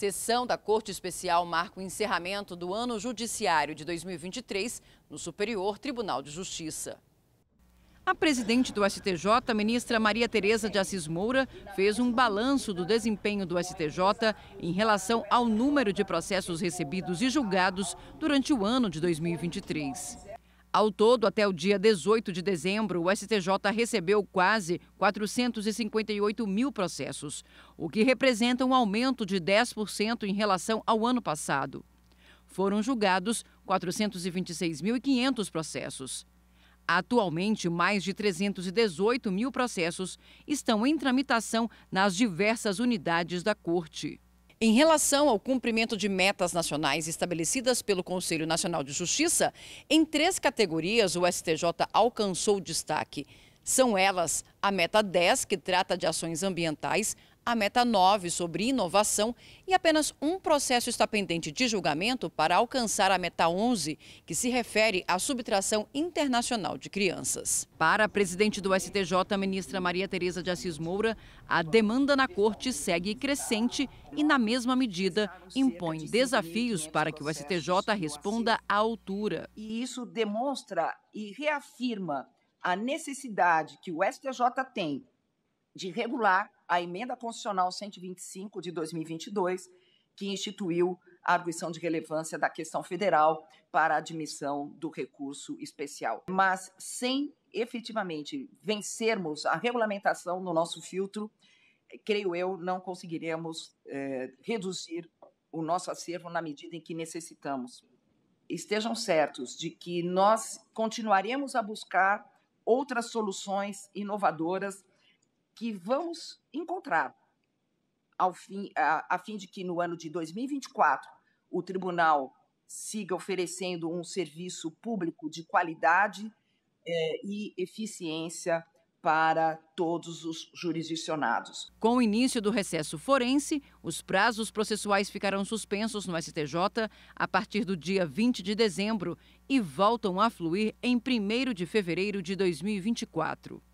Sessão da Corte Especial marca o encerramento do ano judiciário de 2023 no Superior Tribunal de Justiça. A presidente do STJ, ministra Maria Tereza de Assis Moura, fez um balanço do desempenho do STJ em relação ao número de processos recebidos e julgados durante o ano de 2023. Ao todo, até o dia 18 de dezembro, o STJ recebeu quase 458 mil processos, o que representa um aumento de 10% em relação ao ano passado. Foram julgados 426.500 processos. Atualmente, mais de 318 mil processos estão em tramitação nas diversas unidades da Corte. Em relação ao cumprimento de metas nacionais estabelecidas pelo Conselho Nacional de Justiça, em três categorias o STJ alcançou destaque. São elas a meta 10, que trata de ações ambientais, a meta 9 sobre inovação e apenas um processo está pendente de julgamento para alcançar a meta 11, que se refere à subtração internacional de crianças. Para a presidente do STJ, a ministra Maria Tereza de Assis Moura, a demanda na corte segue crescente e, na mesma medida, impõe desafios para que o STJ responda à altura. E isso demonstra e reafirma a necessidade que o STJ tem de regular a emenda constitucional 125 de 2022, que instituiu a arguição de relevância da questão federal para a admissão do recurso especial. Mas sem efetivamente vencermos a regulamentação no nosso filtro, creio eu, não conseguiremos eh, reduzir o nosso acervo na medida em que necessitamos. Estejam certos de que nós continuaremos a buscar outras soluções inovadoras que vamos encontrar, ao fim, a, a fim de que no ano de 2024 o tribunal siga oferecendo um serviço público de qualidade eh, e eficiência para todos os jurisdicionados. Com o início do recesso forense, os prazos processuais ficarão suspensos no STJ a partir do dia 20 de dezembro e voltam a fluir em 1 de fevereiro de 2024.